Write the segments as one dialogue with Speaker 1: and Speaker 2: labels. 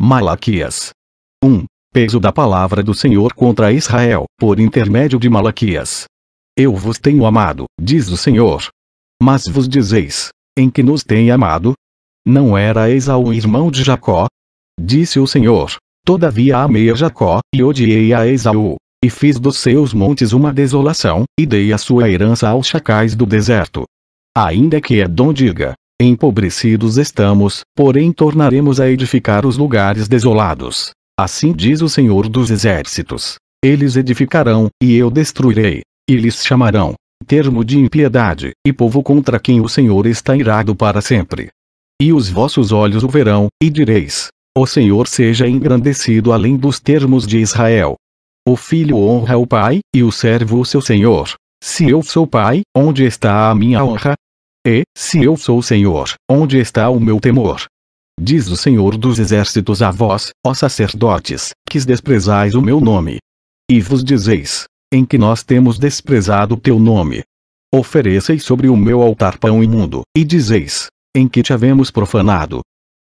Speaker 1: Malaquias 1. Peso da palavra do Senhor contra Israel, por intermédio de Malaquias. Eu vos tenho amado, diz o Senhor. Mas vos dizeis, em que nos tem amado? Não era Esaú irmão de Jacó? Disse o Senhor, todavia amei a Jacó, e odiei a Esaú, e fiz dos seus montes uma desolação, e dei a sua herança aos chacais do deserto. Ainda que Edom diga, Empobrecidos estamos, porém tornaremos a edificar os lugares desolados. Assim diz o Senhor dos Exércitos. Eles edificarão, e eu destruirei. E lhes chamarão, termo de impiedade, e povo contra quem o Senhor está irado para sempre. E os vossos olhos o verão, e direis: O Senhor seja engrandecido além dos termos de Israel. O filho honra o pai, e o servo o seu senhor. Se eu sou pai, onde está a minha honra? E, se eu sou o Senhor, onde está o meu temor? Diz o Senhor dos Exércitos a vós, ó sacerdotes, que desprezais o meu nome. E vos dizeis, em que nós temos desprezado teu nome. Ofereceis sobre o meu altar pão imundo, e dizeis, em que te havemos profanado.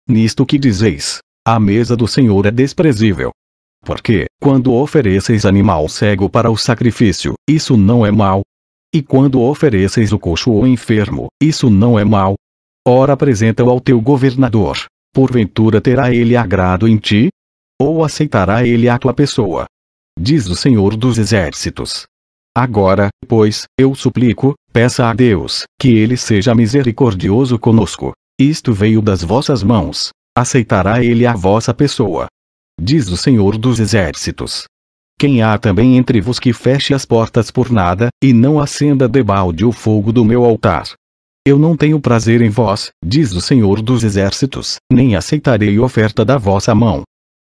Speaker 1: Nisto que dizeis, a mesa do Senhor é desprezível. Porque, quando ofereceis animal cego para o sacrifício, isso não é mal, e quando ofereceis o coxo ou enfermo, isso não é mal. Ora apresenta-o ao teu governador. Porventura terá ele agrado em ti? Ou aceitará ele a tua pessoa? Diz o Senhor dos Exércitos. Agora, pois, eu suplico, peça a Deus, que ele seja misericordioso conosco. Isto veio das vossas mãos. Aceitará ele a vossa pessoa. Diz o Senhor dos Exércitos. Quem há também entre vos que feche as portas por nada, e não acenda debalde o fogo do meu altar? Eu não tenho prazer em vós, diz o Senhor dos Exércitos, nem aceitarei oferta da vossa mão.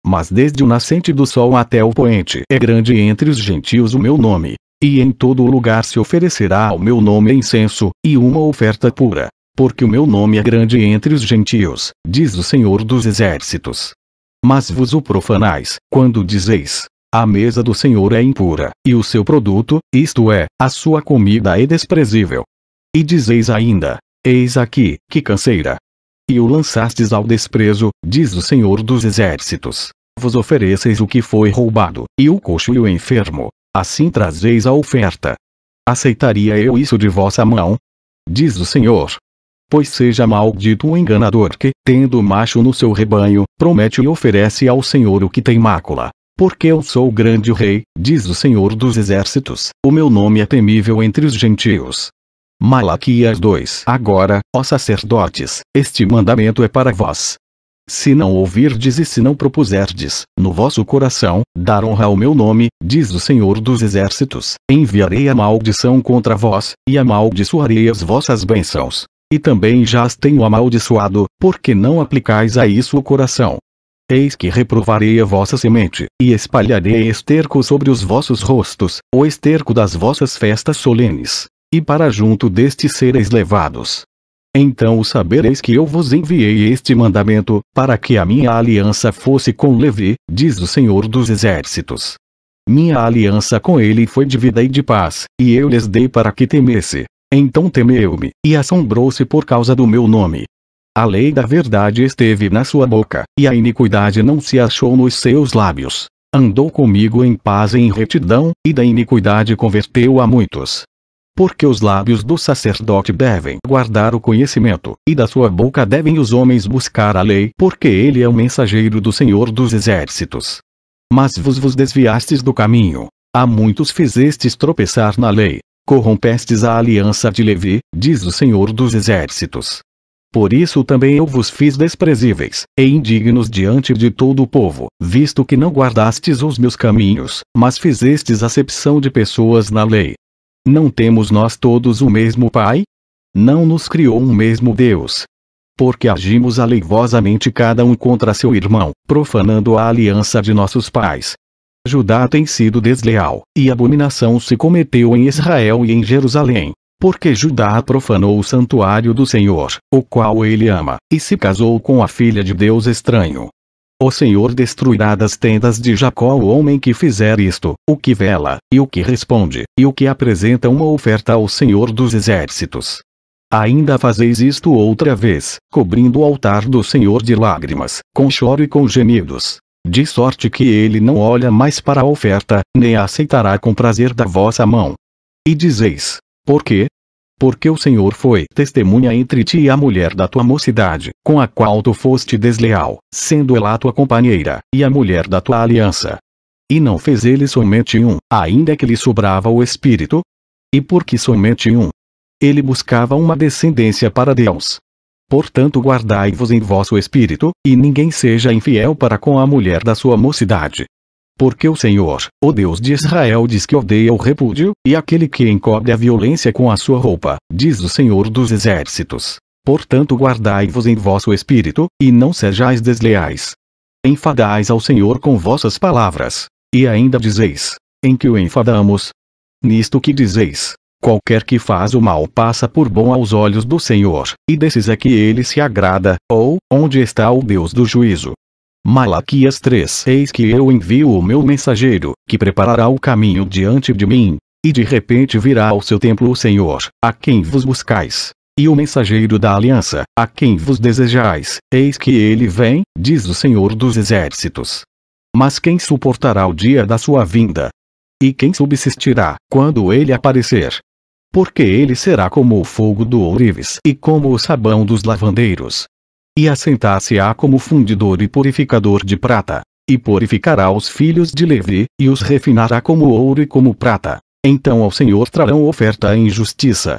Speaker 1: Mas desde o nascente do sol até o poente é grande entre os gentios o meu nome, e em todo lugar se oferecerá ao meu nome incenso, e uma oferta pura. Porque o meu nome é grande entre os gentios, diz o Senhor dos Exércitos. Mas vos o profanais, quando dizeis, a mesa do Senhor é impura, e o seu produto, isto é, a sua comida é desprezível. E dizeis ainda: Eis aqui, que canseira! E o lançastes ao desprezo, diz o Senhor dos Exércitos. Vos ofereceis o que foi roubado, e o coxo e o enfermo. Assim trazeis a oferta. Aceitaria eu isso de vossa mão? Diz o Senhor. Pois seja maldito o enganador que, tendo o macho no seu rebanho, promete e oferece ao Senhor o que tem mácula, porque eu sou o grande rei, diz o Senhor dos Exércitos, o meu nome é temível entre os gentios. Malaquias 2 Agora, ó sacerdotes, este mandamento é para vós. Se não ouvirdes e se não propuserdes, no vosso coração, dar honra ao meu nome, diz o Senhor dos Exércitos, enviarei a maldição contra vós, e amaldiçoarei as vossas bênçãos. E também já as tenho amaldiçoado, porque não aplicais a isso o coração. Eis que reprovarei a vossa semente, e espalharei esterco sobre os vossos rostos, o esterco das vossas festas solenes. E para junto deste sereis levados. Então o sabereis que eu vos enviei este mandamento, para que a minha aliança fosse com Levi, diz o Senhor dos Exércitos. Minha aliança com ele foi de vida e de paz, e eu lhes dei para que temesse. Então temeu-me, e assombrou-se por causa do meu nome, a lei da verdade esteve na sua boca, e a iniquidade não se achou nos seus lábios. Andou comigo em paz e em retidão, e da iniquidade converteu a muitos. Porque os lábios do sacerdote devem guardar o conhecimento, e da sua boca devem os homens buscar a lei, porque ele é o mensageiro do Senhor dos Exércitos. Mas vos vos desviastes do caminho. A muitos fizestes tropeçar na lei. Corrompestes a aliança de Levi, diz o Senhor dos Exércitos. Por isso também eu vos fiz desprezíveis, e indignos diante de todo o povo, visto que não guardastes os meus caminhos, mas fizestes acepção de pessoas na lei. Não temos nós todos o mesmo Pai? Não nos criou um mesmo Deus, porque agimos aleivosamente cada um contra seu irmão, profanando a aliança de nossos pais. Judá tem sido desleal, e abominação se cometeu em Israel e em Jerusalém porque Judá profanou o santuário do Senhor, o qual ele ama, e se casou com a filha de Deus estranho. O Senhor destruirá das tendas de Jacó o homem que fizer isto, o que vela, e o que responde, e o que apresenta uma oferta ao Senhor dos Exércitos. Ainda fazeis isto outra vez, cobrindo o altar do Senhor de lágrimas, com choro e com gemidos. De sorte que ele não olha mais para a oferta, nem a aceitará com prazer da vossa mão. E dizeis: por quê? Porque o Senhor foi testemunha entre ti e a mulher da tua mocidade, com a qual tu foste desleal, sendo ela tua companheira, e a mulher da tua aliança. E não fez ele somente um, ainda que lhe sobrava o espírito? E por que somente um? Ele buscava uma descendência para Deus. Portanto, guardai-vos em vosso espírito, e ninguém seja infiel para com a mulher da sua mocidade, porque o Senhor, o Deus de Israel diz que odeia o repúdio, e aquele que encobre a violência com a sua roupa, diz o Senhor dos Exércitos. Portanto guardai-vos em vosso espírito, e não sejais desleais. Enfadais ao Senhor com vossas palavras. E ainda dizeis, em que o enfadamos? Nisto que dizeis, qualquer que faz o mal passa por bom aos olhos do Senhor, e desses é que ele se agrada, ou, onde está o Deus do juízo? Malaquias 3 Eis que eu envio o meu mensageiro, que preparará o caminho diante de mim, e de repente virá ao seu templo o Senhor, a quem vos buscais, e o mensageiro da aliança, a quem vos desejais, eis que ele vem, diz o Senhor dos exércitos. Mas quem suportará o dia da sua vinda? E quem subsistirá, quando ele aparecer? Porque ele será como o fogo do ourives e como o sabão dos lavandeiros, e assentar-se-á como fundidor e purificador de prata. E purificará os filhos de Levi, e os refinará como ouro e como prata. Então ao Senhor trarão oferta em justiça.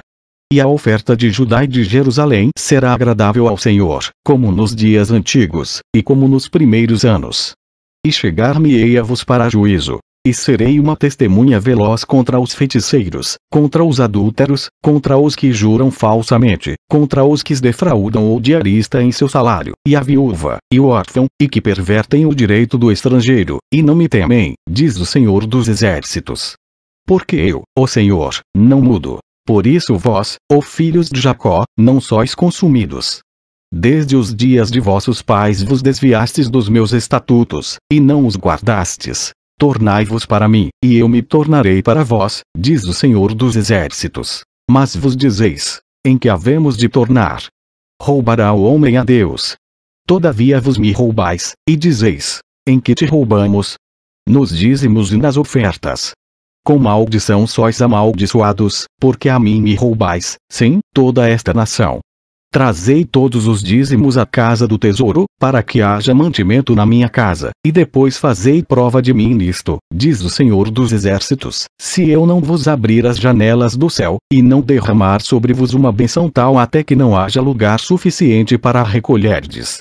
Speaker 1: E a oferta de Judá e de Jerusalém será agradável ao Senhor, como nos dias antigos, e como nos primeiros anos. E chegar-me-ei a vos para juízo, e serei uma testemunha veloz contra os feiticeiros, contra os adúlteros, contra os que juram falsamente, contra os que defraudam o diarista em seu salário, e a viúva, e o órfão, e que pervertem o direito do estrangeiro, e não me temem, diz o Senhor dos Exércitos. Porque eu, o Senhor, não mudo. Por isso vós, ó filhos de Jacó, não sois consumidos. Desde os dias de vossos pais vos desviastes dos meus estatutos, e não os guardastes. Tornai-vos para mim, e eu me tornarei para vós, diz o Senhor dos Exércitos. Mas vos dizeis, em que havemos de tornar? Roubará o homem a Deus. Todavia vos me roubais, e dizeis, em que te roubamos? Nos dízimos e nas ofertas. Com maldição sois amaldiçoados, porque a mim me roubais, sim, toda esta nação. Trazei todos os dízimos à casa do tesouro, para que haja mantimento na minha casa, e depois fazei prova de mim nisto, diz o Senhor dos Exércitos, se eu não vos abrir as janelas do céu, e não derramar sobre vos uma benção tal até que não haja lugar suficiente para a recolherdes.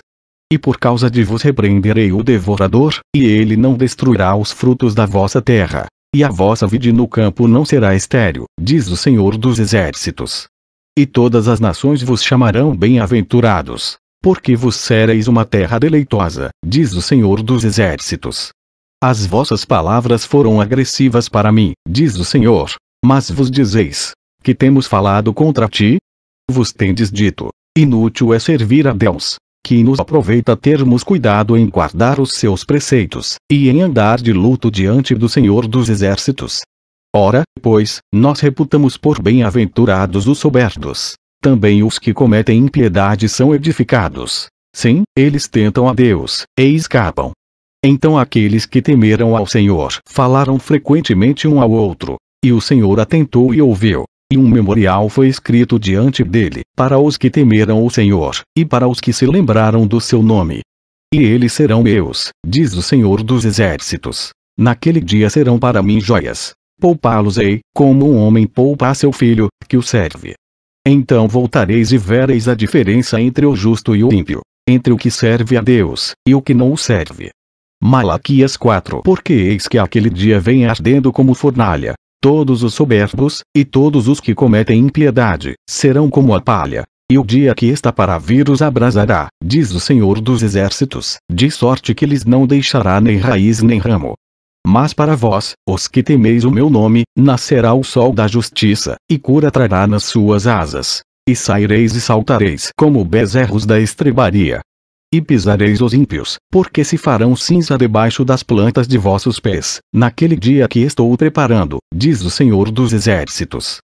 Speaker 1: E por causa de vos repreenderei o devorador, e ele não destruirá os frutos da vossa terra, e a vossa vide no campo não será estéril, diz o Senhor dos Exércitos. E todas as nações vos chamarão bem-aventurados, porque vos sereis uma terra deleitosa, diz o Senhor dos Exércitos. As vossas palavras foram agressivas para mim, diz o Senhor, mas vos dizeis: que temos falado contra ti? Vos tendes dito: inútil é servir a Deus, que nos aproveita termos cuidado em guardar os seus preceitos, e em andar de luto diante do Senhor dos Exércitos, Ora, pois, nós reputamos por bem-aventurados os soberbos. Também os que cometem impiedade são edificados. Sim, eles tentam a Deus, e escapam. Então aqueles que temeram ao Senhor falaram frequentemente um ao outro, e o Senhor atentou e ouviu. E um memorial foi escrito diante dele, para os que temeram o Senhor, e para os que se lembraram do seu nome. E eles serão meus, diz o Senhor dos Exércitos. Naquele dia serão para mim joias, poupá-los-ei, como um homem poupa seu filho, que o serve. Então voltareis e vereis a diferença entre o justo e o ímpio, entre o que serve a Deus, e o que não o serve. Malaquias 4 Porque eis que aquele dia vem ardendo como fornalha, todos os soberbos, e todos os que cometem impiedade, serão como a palha, e o dia que está para vir os abrasará, diz o Senhor dos Exércitos, de sorte que lhes não deixará nem raiz nem ramo, mas para vós, os que temeis o meu nome, nascerá o sol da justiça, e cura trará nas suas asas. E saireis e saltareis como bezerros da estrebaria. E pisareis os ímpios, porque se farão cinza debaixo das plantas de vossos pés, naquele dia que estou preparando, diz o Senhor dos Exércitos.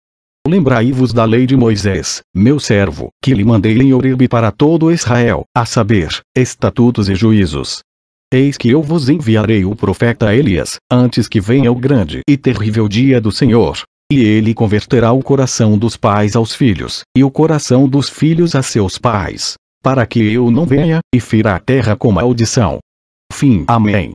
Speaker 1: Lembrai-vos da lei de Moisés, meu servo, que lhe mandei em Oribe para todo Israel, a saber, estatutos e juízos, Eis que eu vos enviarei o profeta Elias, antes que venha o grande e terrível dia do Senhor. E ele converterá o coração dos pais aos filhos, e o coração dos filhos a seus pais, para que eu não venha, e fira a terra com maldição. Fim. Amém.